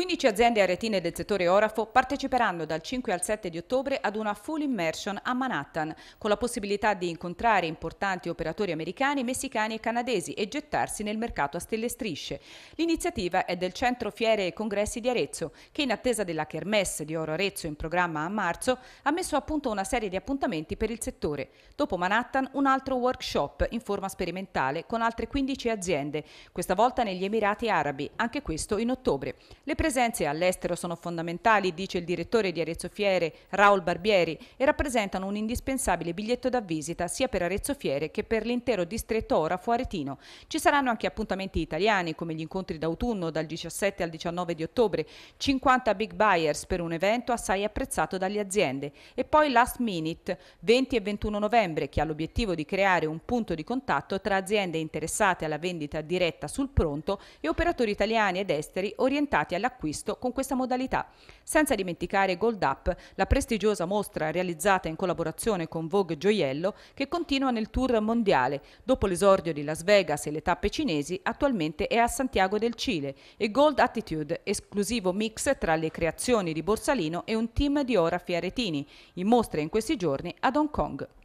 15 aziende aretine del settore orafo parteciperanno dal 5 al 7 di ottobre ad una full immersion a Manhattan, con la possibilità di incontrare importanti operatori americani, messicani e canadesi e gettarsi nel mercato a stelle e strisce. L'iniziativa è del Centro Fiere e Congressi di Arezzo, che in attesa della Kermesse di Oro Arezzo in programma a marzo ha messo a punto una serie di appuntamenti per il settore. Dopo Manhattan un altro workshop in forma sperimentale con altre 15 aziende, questa volta negli Emirati Arabi, anche questo in ottobre. Le presenze all'estero sono fondamentali, dice il direttore di Arezzo Fiere, Raul Barbieri, e rappresentano un indispensabile biglietto da visita sia per Arezzo Fiere che per l'intero distretto Orafo Aretino. Ci saranno anche appuntamenti italiani come gli incontri d'autunno dal 17 al 19 di ottobre, 50 big buyers per un evento assai apprezzato dalle aziende e poi Last Minute 20 e 21 novembre che ha l'obiettivo di creare un punto di contatto tra aziende interessate alla vendita diretta sul pronto e operatori italiani ed esteri orientati all'acquisto acquisto con questa modalità. Senza dimenticare Gold Up, la prestigiosa mostra realizzata in collaborazione con Vogue Gioiello che continua nel tour mondiale. Dopo l'esordio di Las Vegas e le tappe cinesi, attualmente è a Santiago del Cile e Gold Attitude, esclusivo mix tra le creazioni di Borsalino e un team di Ora Fiaretini, in mostra in questi giorni ad Hong Kong.